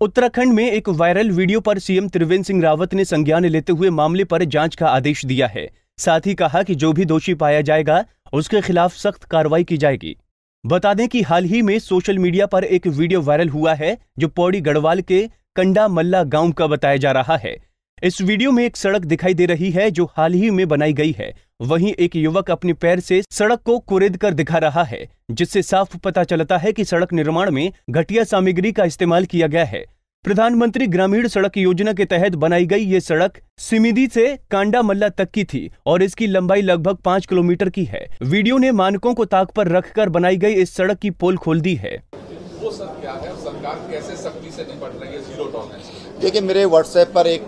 उत्तराखंड में एक viral video पर सीएम त्रिवेंद्र सिंह रावत ने संज्ञान लेते हुए मामले पर जांच का आदेश दिया है साथ ही कहा कि जो भी दोषी पाया जाएगा उसके खिलाफ सख्त कार्रवाई की जाएगी बता दें कि हाल ही में सोशल मीडिया पर एक वीडियो वायरल हुआ है जो पौड़ी गढ़वाल के कंडा मल्ला गांव का बताया जा रहा है इस वीडियो में एक सड़क दिखाई दे रही है जो हाल ही में बनाई गई है वहीं एक युवक अपने पैर से सड़क को कुरेद कर दिखा रहा है जिससे साफ पता चलता है कि सड़क निर्माण में घटिया सामग्री का इस्तेमाल किया गया है प्रधानमंत्री ग्रामीण सड़क योजना के तहत बनाई गई ये सड़क सिमिदी से कांडा मल्ला तक की थी और इसकी लंबाई लगभग पाँच किलोमीटर की है वीडियो ने मानकों को ताक पर रखकर बनाई गई इस सड़क की पोल खोल दी है वो सर क्या है सरकार कैसे सख्ती से निपट रही है जीरो टॉलरेंस देखिए मेरे व्हाट्सएप पर एक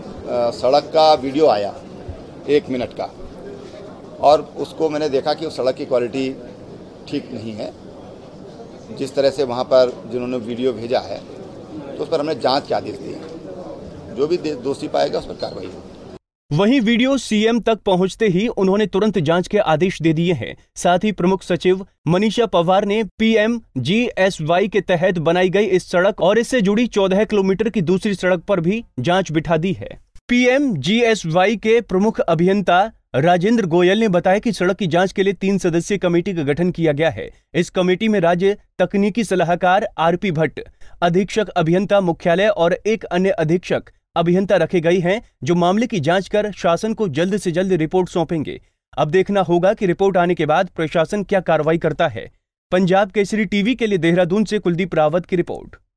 सड़क का वीडियो आया एक मिनट का और उसको मैंने देखा कि उस सड़क की क्वालिटी ठीक नहीं है जिस तरह से वहाँ पर जिन्होंने वीडियो भेजा है तो उस पर हमने जांच के आदेश दिए जो भी दोषी पाएगा उस पर कार्रवाई होगी वहीं वीडियो सीएम तक पहुंचते ही उन्होंने तुरंत जांच के आदेश दे दिए हैं साथ ही प्रमुख सचिव मनीषा पवार ने पीएम जीएसवाई के तहत बनाई गई इस सड़क और इससे जुड़ी 14 किलोमीटर की दूसरी सड़क पर भी जांच बिठा दी है पीएम जीएसवाई के प्रमुख अभियंता राजेंद्र गोयल ने बताया कि सड़क की जांच के लिए तीन सदस्यीय कमेटी का गठन किया गया है इस कमेटी में राज्य तकनीकी सलाहकार आरपी भट्ट अधीक्षक अभियंता मुख्यालय और एक अन्य अधीक्षक अभियंता रखे गए हैं जो मामले की जांच कर शासन को जल्द से जल्द रिपोर्ट सौंपेंगे अब देखना होगा कि रिपोर्ट आने के बाद प्रशासन क्या कार्रवाई करता है पंजाब केसरी टीवी के लिए देहरादून से कुलदीप रावत की रिपोर्ट